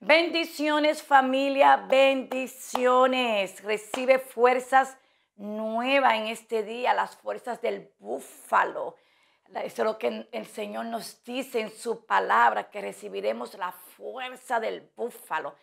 Bendiciones familia, bendiciones. Recibe fuerzas nuevas en este día, las fuerzas del búfalo. Eso es lo que el Señor nos dice en su palabra, que recibiremos la fuerza del búfalo.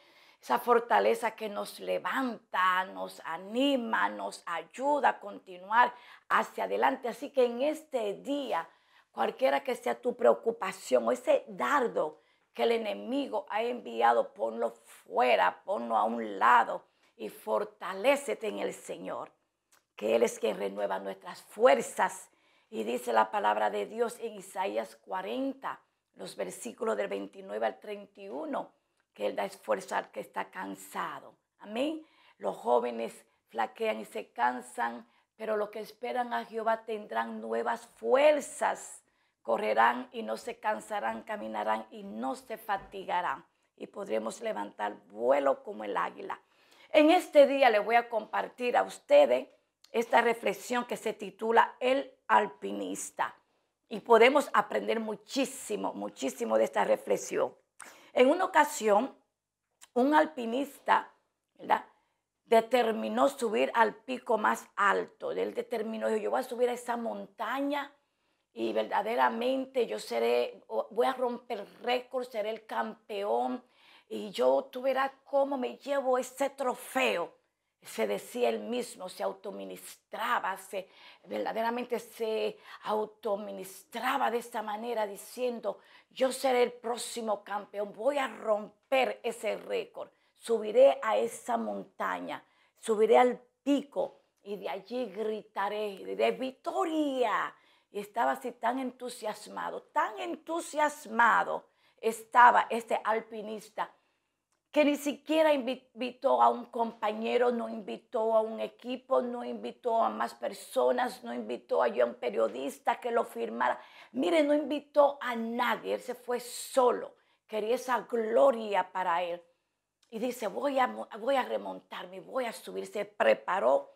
Esa fortaleza que nos levanta, nos anima, nos ayuda a continuar hacia adelante. Así que en este día, cualquiera que sea tu preocupación o ese dardo, que el enemigo ha enviado, ponlo fuera, ponlo a un lado y fortalecete en el Señor, que Él es quien renueva nuestras fuerzas. Y dice la palabra de Dios en Isaías 40, los versículos del 29 al 31, que Él da esfuerzo al que está cansado. Amén. Los jóvenes flaquean y se cansan, pero los que esperan a Jehová tendrán nuevas fuerzas correrán y no se cansarán, caminarán y no se fatigarán. Y podremos levantar vuelo como el águila. En este día les voy a compartir a ustedes esta reflexión que se titula El alpinista. Y podemos aprender muchísimo, muchísimo de esta reflexión. En una ocasión, un alpinista, Determinó subir al pico más alto. Él determinó, yo voy a subir a esa montaña y verdaderamente yo seré, voy a romper récord, seré el campeón y yo tú verás cómo me llevo ese trofeo. Se decía él mismo, se autoministraba, se, verdaderamente se autoministraba de esta manera diciendo, yo seré el próximo campeón, voy a romper ese récord, subiré a esa montaña, subiré al pico y de allí gritaré, de victoria, y estaba así tan entusiasmado, tan entusiasmado estaba este alpinista que ni siquiera invitó a un compañero, no invitó a un equipo, no invitó a más personas, no invitó a un periodista que lo firmara. Mire, no invitó a nadie, él se fue solo. Quería esa gloria para él. Y dice, voy a, voy a remontarme, voy a subir. Se preparó,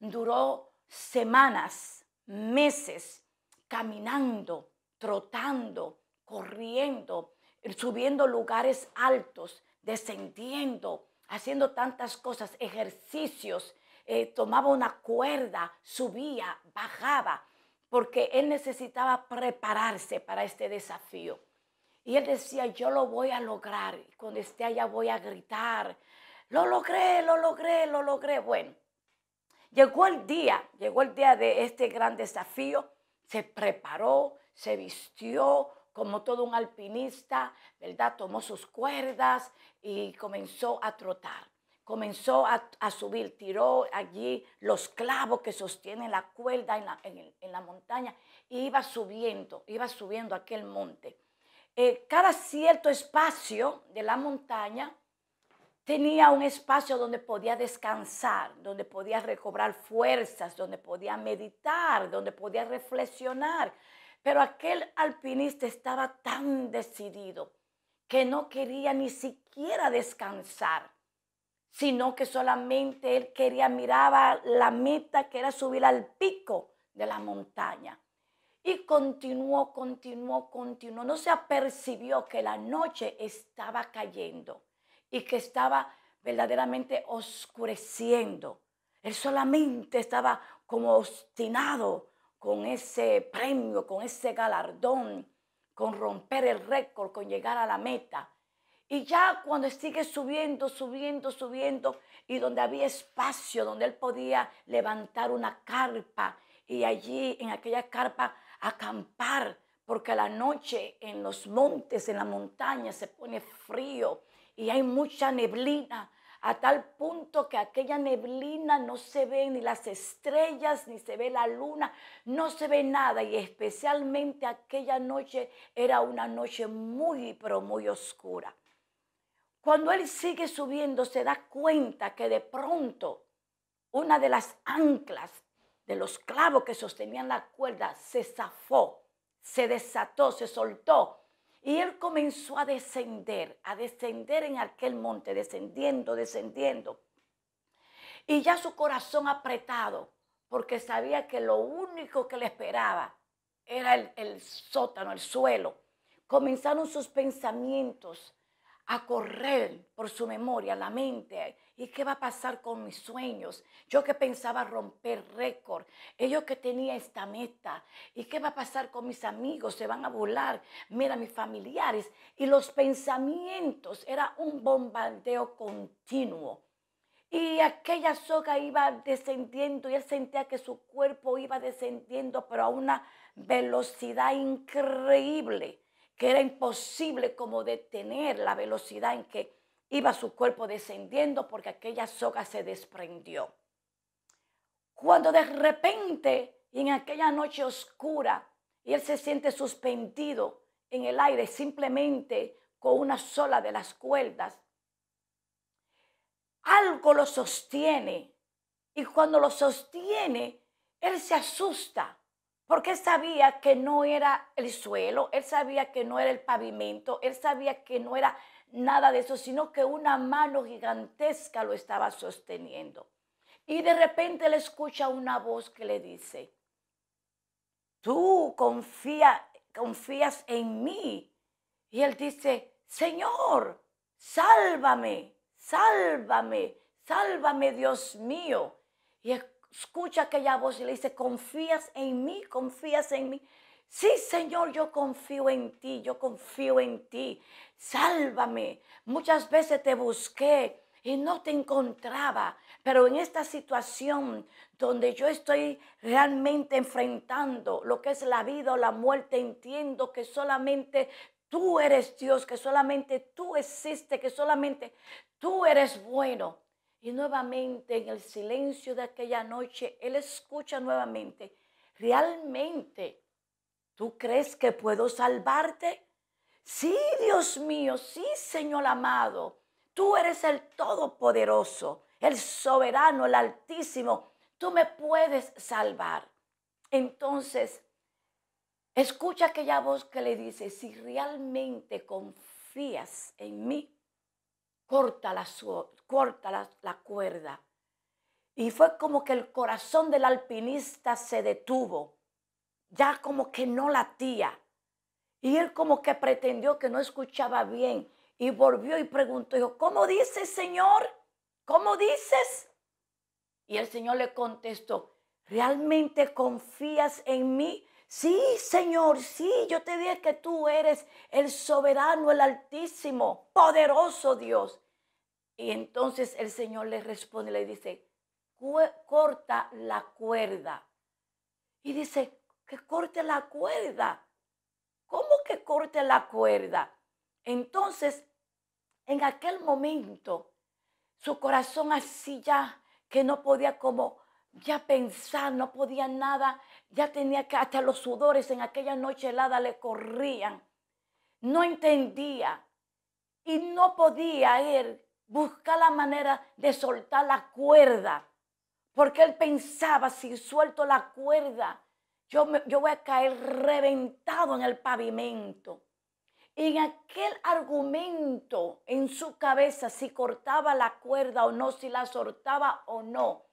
duró semanas, meses, caminando, trotando, corriendo, eh, subiendo lugares altos, descendiendo, haciendo tantas cosas, ejercicios, eh, tomaba una cuerda, subía, bajaba, porque él necesitaba prepararse para este desafío. Y él decía, yo lo voy a lograr, cuando esté allá voy a gritar, lo logré, lo logré, lo logré. Bueno, llegó el día, llegó el día de este gran desafío se preparó, se vistió como todo un alpinista, ¿verdad? Tomó sus cuerdas y comenzó a trotar. Comenzó a, subir, tiró allí los clavos que sostienen la cuerda en la, montaña e iba subiendo, iba subiendo aquel monte. Eh, cada cierto espacio de la montaña tenía un espacio donde podía descansar, donde podía recobrar fuerzas, donde podía meditar, donde podía reflexionar. Pero aquel alpinista estaba tan decidido que no quería ni siquiera descansar, sino que solamente él quería, miraba la meta que era subir al pico de la montaña. Y continuó, continuó, continuó. No se apercibió que la noche estaba cayendo y que estaba verdaderamente oscureciendo. Él solamente estaba como obstinado con ese premio, con ese galardón, con romper el récord, con llegar a la meta. Y ya cuando sigue subiendo, subiendo, subiendo, y donde había espacio, donde él podía levantar una carpa y allí en aquella carpa acampar, porque a la noche en los montes, en la montaña, se pone frío y hay mucha neblina, a tal punto que aquella neblina no se ve ni las estrellas, ni se ve la luna, no se ve nada y especialmente aquella noche era una noche muy, pero muy oscura. Cuando él sigue subiendo se da cuenta que de pronto una de las anclas de los clavos que sostenían la cuerda se zafó, se desató, se soltó y él comenzó a descender, a descender en aquel monte, descendiendo, descendiendo. Y ya su corazón apretado, porque sabía que lo único que le esperaba era el, sótano, el suelo. Comenzaron sus pensamientos a correr por su memoria, la mente, ¿Y qué va a pasar con mis sueños? Yo que pensaba romper récord, ellos eh, que tenía esta meta. ¿Y qué va a pasar con mis amigos? Se van a volar. Mira, mis familiares. Y los pensamientos, era un bombardeo continuo. Y aquella soga iba descendiendo y él sentía que su cuerpo iba descendiendo, pero a una velocidad increíble, que era imposible como detener la velocidad en que Iba su cuerpo descendiendo porque aquella soga se desprendió. Cuando de repente, en aquella noche oscura, y él se siente suspendido en el aire simplemente con una sola de las cuerdas, algo lo sostiene. Y cuando lo sostiene, él se asusta porque él sabía que no era el suelo, él sabía que no era el pavimento, él sabía que no era nada de eso, sino que una mano gigantesca lo estaba sosteniendo. Y de repente le escucha una voz que le dice, tú confías en mí. Y él dice, Señor, sálvame, sálvame, sálvame, Dios mío. Y escucha aquella voz y le dice, confías en mí, confías en mí. Sí, Señor, yo confío en ti, yo confío en ti. Sálvame. Muchas veces te busqué y no te encontraba, pero en esta situación donde yo estoy realmente enfrentando lo que es la vida o la muerte, entiendo que solamente tú eres Dios, que solamente tú existes, que solamente tú eres bueno. Y nuevamente en el silencio de aquella noche, Él escucha nuevamente, ¿realmente tú crees que puedo salvarte? Sí, Dios mío, sí, Señor amado, tú eres el Todopoderoso, el Soberano, el Altísimo, tú me puedes salvar. Entonces, escucha aquella voz que le dice, si realmente confías en mí, corta la, corta la, cuerda. Y fue como que el corazón del alpinista se detuvo, ya como que no latía. Y él como que pretendió que no escuchaba bien y volvió y preguntó, ¿cómo dices, Señor? ¿Cómo dices? Y el Señor le contestó, ¿realmente confías en mí? Sí, Señor, sí, yo te dije que tú eres el soberano, el altísimo, poderoso Dios. Y entonces el Señor le responde, le dice, corta la cuerda. Y dice, que corte la cuerda. ¿Cómo que corte la cuerda? Entonces, en aquel momento, su corazón así ya, que no podía como ya pensar, no podía nada, ya tenía que, hasta los sudores en aquella noche helada le corrían. No entendía y no podía él busca la manera de soltar la cuerda. Porque él pensaba, si suelto la cuerda, yo, yo voy a caer reventado en el pavimento. Y en aquel argumento en su cabeza, si cortaba la cuerda o no, si la soltaba o no,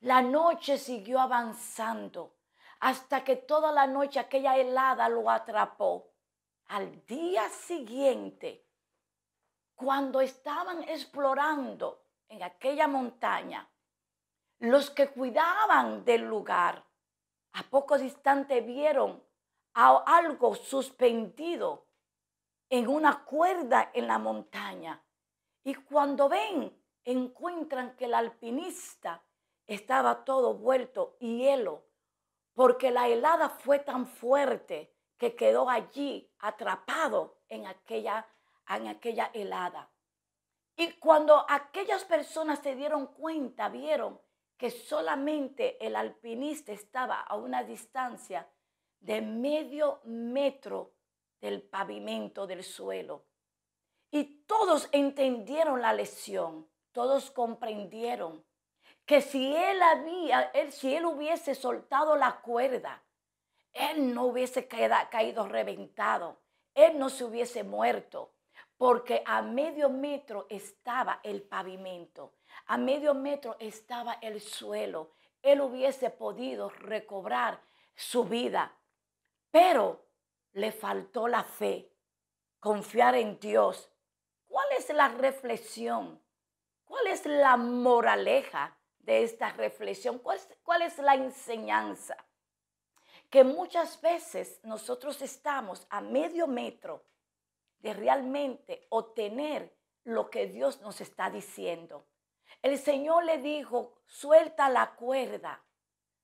la noche siguió avanzando hasta que toda la noche aquella helada lo atrapó. Al día siguiente, cuando estaban explorando en aquella montaña, los que cuidaban del lugar a pocos instantes vieron algo suspendido en una cuerda en la montaña. Y cuando ven, encuentran que el alpinista estaba todo vuelto hielo, porque la helada fue tan fuerte que quedó allí atrapado en aquella en aquella helada. Y cuando aquellas personas se dieron cuenta, vieron que solamente el alpinista estaba a una distancia de medio metro del pavimento del suelo. Y todos entendieron la lesión. todos comprendieron que si él había, él, si él hubiese soltado la cuerda, él no hubiese caído reventado, él no se hubiese muerto porque a medio metro estaba el pavimento, a medio metro estaba el suelo. Él hubiese podido recobrar su vida, pero le faltó la fe, confiar en Dios. ¿Cuál es la reflexión? ¿Cuál es la moraleja de esta reflexión? ¿Cuál es, la enseñanza? Que muchas veces nosotros estamos a medio metro de realmente obtener lo que Dios nos está diciendo. El Señor le dijo, suelta la cuerda,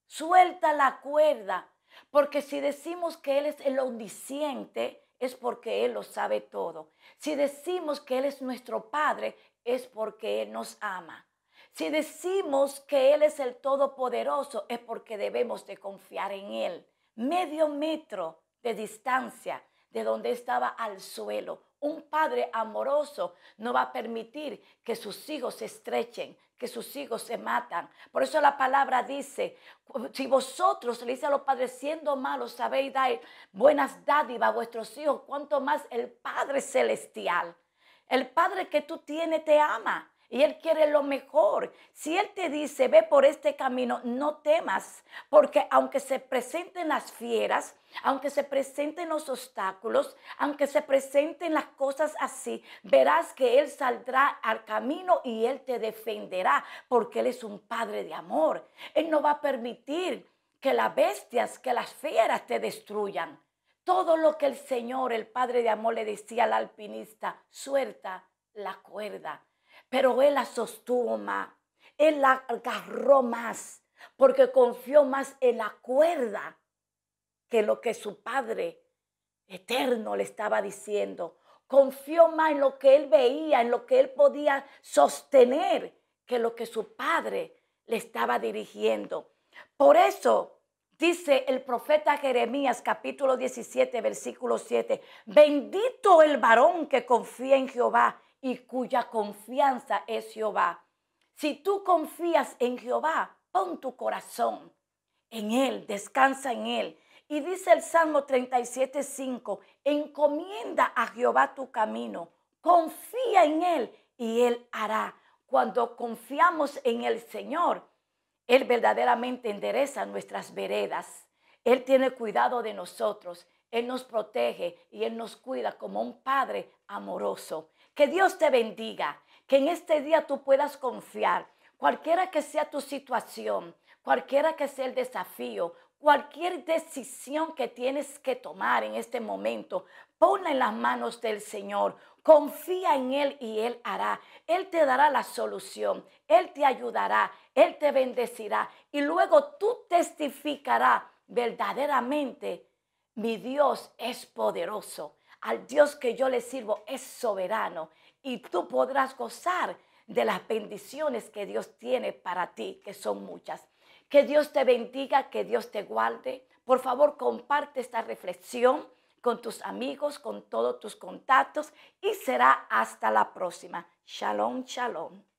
suelta la cuerda, porque si decimos que Él es el omnisciente, es porque Él lo sabe todo. Si decimos que Él es nuestro Padre, es porque Él nos ama. Si decimos que Él es el Todopoderoso, es porque debemos de confiar en Él. Medio metro de distancia de donde estaba al suelo. Un padre amoroso no va a permitir que sus hijos se estrechen, que sus hijos se matan. Por eso la palabra dice, si vosotros le dice a los padres, siendo malos, sabéis dar buenas dádivas a vuestros hijos, cuánto más el Padre Celestial. El Padre que tú tienes te ama y Él quiere lo mejor. Si Él te dice, ve por este camino, no temas, porque aunque se presenten las fieras, aunque se presenten los obstáculos, aunque se presenten las cosas así, verás que Él saldrá al camino y Él te defenderá, porque Él es un Padre de amor. Él no va a permitir que las bestias, que las fieras te destruyan. Todo lo que el Señor, el Padre de amor, le decía al alpinista, suelta la cuerda. Pero él la sostuvo más, él la agarró más, porque confió más en la cuerda que lo que su Padre eterno le estaba diciendo. Confió más en lo que él veía, en lo que él podía sostener, que lo que su Padre le estaba dirigiendo. Por eso dice el profeta Jeremías capítulo 17, versículo 7, bendito el varón que confía en Jehová y cuya confianza es Jehová. Si tú confías en Jehová, pon tu corazón en Él, descansa en Él. Y dice el Salmo 37.5, encomienda a Jehová tu camino, confía en Él y Él hará. Cuando confiamos en el Señor, Él verdaderamente endereza nuestras veredas. Él tiene cuidado de nosotros. Él nos protege y Él nos cuida como un Padre amoroso. Que Dios te bendiga, que en este día tú puedas confiar, cualquiera que sea tu situación, cualquiera que sea el desafío, cualquier decisión que tienes que tomar en este momento, ponla en las manos del Señor. Confía en Él y Él hará. Él te dará la solución. Él te ayudará. Él te bendecirá. Y luego tú testificará verdaderamente mi Dios es poderoso. Al Dios que yo le sirvo es soberano. Y tú podrás gozar de las bendiciones que Dios tiene para ti, que son muchas. Que Dios te bendiga, que Dios te guarde. Por favor, comparte esta reflexión con tus amigos, con todos tus contactos y será hasta la próxima. Shalom, shalom.